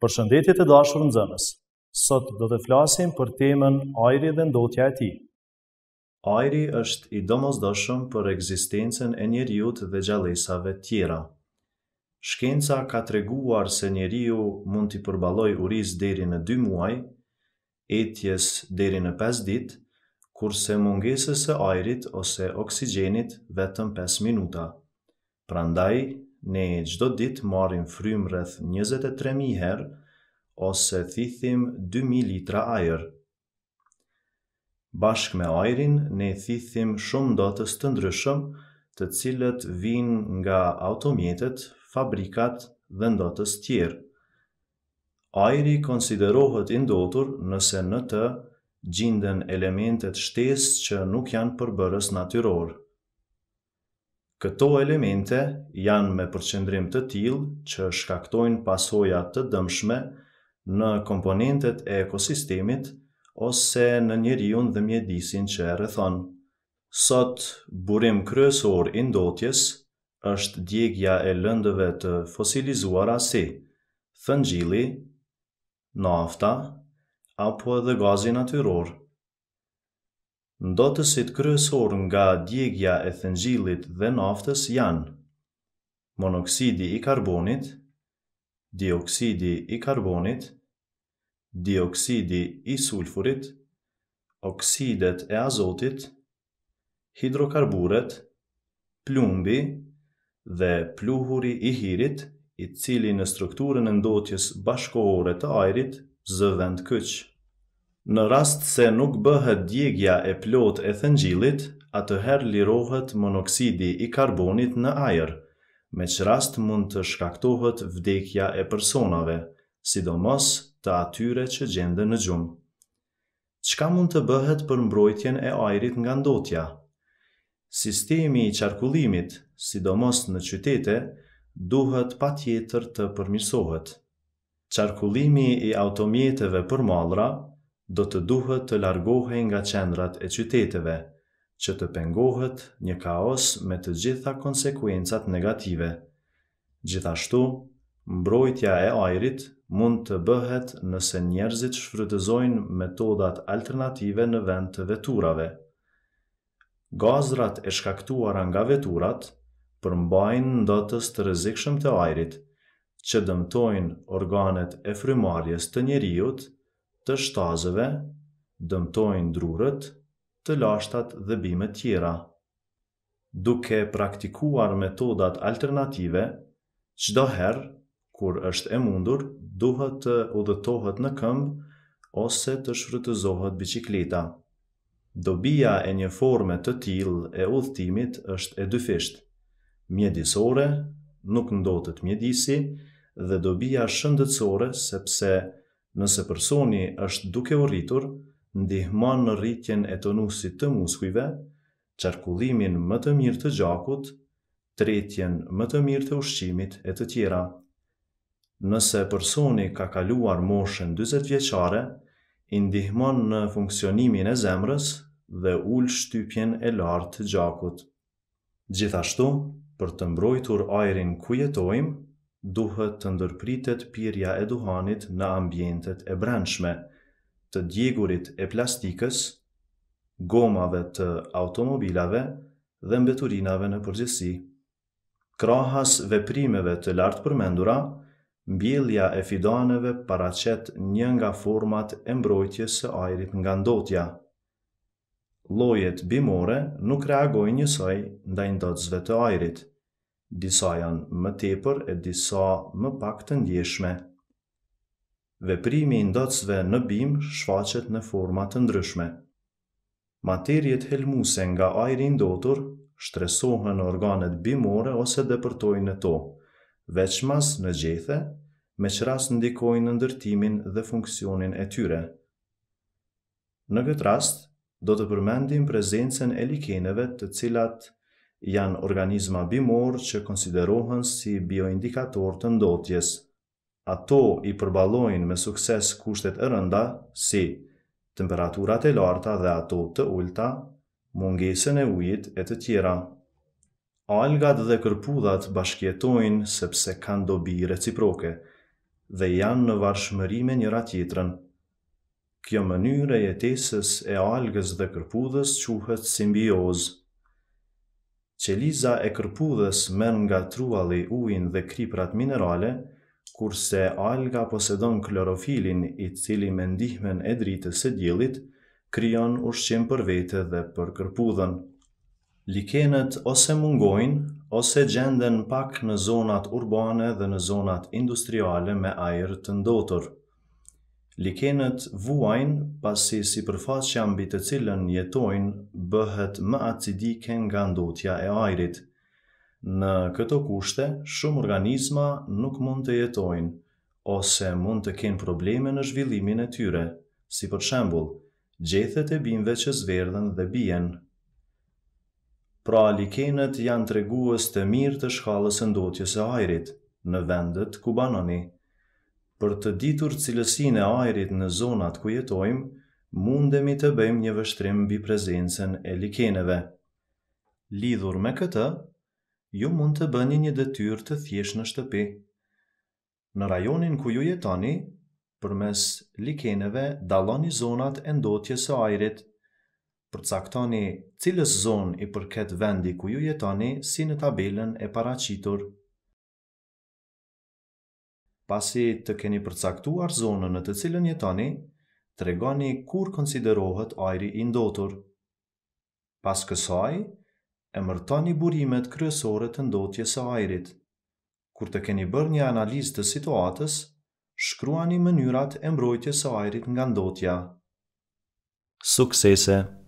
Për shëndetit e dashur në zëmës, sot do të flasim për temën ajri dhe ndotja e ti. Ajri është i domosdoshëm për eksistencen e njeriut dhe gjalesave tjera. Shkenca ka treguar se njeriu mund t'i përbaloj uriz deri në 2 muaj, etjes deri në 5 dit, kurse mungesës e ajrit ose oksigenit vetëm 5 minuta. Prandaj, ne gjdo dit marim frym rrëth 23.000 her, ose thithim 2.000 litra ajer. Bashk me ajerin, ne thithim shumë ndotës të ndryshëm, të cilët vin nga automjetet, fabrikat dhe ndotës tjerë. Ajri konsiderohet indotur nëse në të gjinden elementet shtes që nuk janë përbërës natyrorë. Këto elemente janë me përqendrim të tillë që shkaktojnë pasoja të dëmshme në komponentet e ekosistemit ose në njeriu dhe mjedisin që e rrethon. Sot burim kryesor i ndotjes është djegja e lëndëve të fosilizuara si thëngjili, nafta apo edhe gazi natyrorë. Ndotësit kryesor nga djegja e thëngjilit dhe naftës janë monoksidi i karbonit, dioksidi i karbonit, dioksidi i sulfurit, oksidet e azotit, hidrokarburet, plumbi dhe pluhuri i hirit, i cili në strukturën e ndotjes bashkohore të ajrit, zëvend këqë. Në rast se nuk bëhet djegja e plot e thëngjilit, atëherë lirohet monoksidi i karbonit në ajer, me që rast mund të shkaktohet vdekja e personave, sidomos të atyre që gjende në gjumë. Qka mund të bëhet për mbrojtjen e ajrit nga ndotja? Sistemi i qarkullimit, sidomos në qytete, duhet pa tjetër të përmisohet. Qarkullimi i automjeteve për malra, do të duhet të largohej nga qendrat e qyteteve, që të pengohet një kaos me të gjitha konsekuencat negative. Gjithashtu, mbrojtja e ajrit mund të bëhet nëse njerëzit shfrytëzojnë metodat alternative në vend të veturave. Gazrat e shkaktuar nga veturat përmbajnë ndotës të rrezikshëm të ajrit, që dëmtojnë organet e frymarrjes të njerëzit, të shtazëve, dëmtojnë drurët, të lashtat dhe bime tjera. Duke praktikuar metodat alternative, qdo herë, kur është e mundur, duhet të udhëtohet në këmbë ose të shfrytëzohet bicikleta. Dobia e një forme të tillë e udhëtimit është e dyfishtë. Mjedisore nuk ndotet mjedisi dhe dobia shëndetësore sepse Nëse personi është duke u rritur, ndihmon në rritjen e tonusit të muskujve, çarkullimin më të mirë të gjakut, tretjen më të mirë të ushqimit e të tjera. Nëse personi ka kaluar moshën 40 vjeçare, i ndihmon në funksionimin e zemrës dhe ul shtypjen e lartë të gjakut. Gjithashtu, për të mbrojtur ajrin ku jetojmë, duhet të ndërpritet pirja e duhanit në ambjentet e brendshme, të djegurit e plastikës, gomave të automobilave dhe mbeturinave në përgjësi. Krahas veprimeve të lartë përmendura, mbjellja e fidaneve paracet një nga format e mbrojtjes së ajrit nga ndotja. Lojet bimore nuk reagojnë njësoj ndaj ndotzve të ajrit disa janë më tepër e disa më pak të ndjeshme. Veprimi i ndotësve në bim shfaqet në format të ndryshme. Materjet helmuse nga ajri ndotur shtresohen në organet bimore ose depërtojnë në to, veç mas në gjethe, me që ras ndikojnë në ndërtimin dhe funksionin e tyre. Në këtë rast, do të përmendim prezencen e likeneve të cilat janë organizma bimor që konsiderohen si bioindikator të ndotjes. Ato i përbalojnë me sukses kushtet e rënda, si temperaturat e larta dhe ato të ulta, mungesën e ujit e të tjera. Algat dhe kërpudat bashkjetojnë sepse kanë dobi reciproke dhe janë në varshmëri me njëra tjetërën. Kjo mënyrë e jetesis e algës dhe kërpudhës quhet simbiozë qeliza e kërpudhës men nga trualli ujin dhe kriprat minerale, kurse alga posedon klorofilin i cili me ndihmen e dritës së djelit, kryon ushqim për vete dhe për kërpudhën. Likenet ose mungojnë, ose gjenden pak në zonat urbane dhe në zonat industriale me ajer të ndotur. Likenët vuajnë pasi si përfaqë që ambit të cilën jetojnë bëhet më acidike nga ndotja e ajrit. Në këto kushte, shumë organizma nuk mund të jetojnë, ose mund të kenë probleme në zhvillimin e tyre, si për shembul, gjethet e bimve që zverdhen dhe bijen. Pra, likenët janë të reguës të mirë të shkallës e ndotjes e ajrit, në vendet ku banoni për të ditur cilësinë e ajrit në zonat ku jetojmë, mundemi të bëjmë një vështrim mbi prezencën e likeneve. Lidhur me këtë, ju mund të bëni një detyrë të thjeshtë në shtëpi. Në rajonin ku ju jetoni, përmes likeneve dalloni zonat e ndotjes së ajrit. Përcaktoni cilës zonë i përket vendi ku ju jetoni si në tabelën e paraqitur pasi të keni përcaktuar zonën në të cilën jetoni, tregoni kur konsiderohet ajri i ndotur. Pas kësaj, emërtoni burimet kryesore të ndotjes së ajrit. Kur të keni bërë një analizë të situatës, shkruani mënyrat e mbrojtjes së ajrit nga ndotja. Suksese.